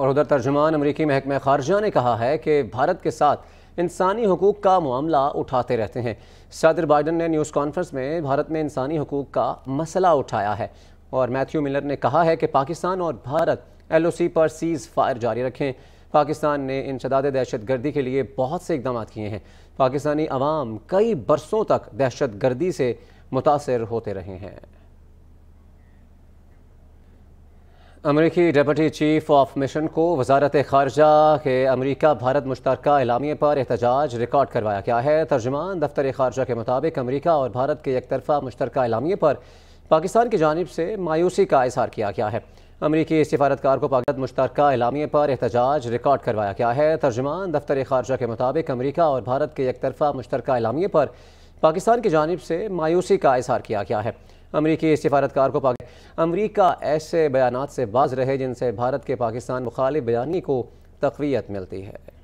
और उधर तर्जमान अमरीकी महकमे खारजा ने कहा है कि भारत के साथ इंसानी हकूक़ का मामला उठाते रहते हैं सदर बाइडन ने न्यूज़ कॉन्फ्रेंस में भारत में इंसानी हकूक़ का मसला उठाया है और मैथ्यू मिलर ने कहा है कि पाकिस्तान और भारत एल ओ सी पर सीज़ फायर जारी रखें पाकिस्तान ने इंसदाद दहशत गर्दी के लिए बहुत से इकदाम किए हैं पाकिस्तानी अवाम कई बरसों तक दहशत गर्दी से मुतासर होते रहे हैं अमरीकी डेप्टी चीफ ऑफ मिशन को वजारत खारजा के अमरीका भारत मुश्तरक इलामी पर एहतजाज रिकॉर्ड करवाया गया है तर्जुमान दफ्तर खारजा के मुताबिक अमरीका और भारत के एक तरफा मुश्तरक इलामी पर पाकिस्तान की जानब से मायूसी का इजहार किया गया है अमरीकी सफारतकार को भारत मुश्तरक इलामी पर एहतजाज रिकॉर्ड करवाया गया है तर्जुमान दफ्तर खारजा के मुताबिक अमरीका और भारत के एक तरफा मुश्तरक इलामी पर पाकिस्तान की जानब से मायूसी का इजहार किया गया है अमरीकी सफारतकार को अमरीका ऐसे बयान से बाज रहे जिनसे भारत के पाकिस्तान मुखालिफ बयानी को तकवीत मिलती है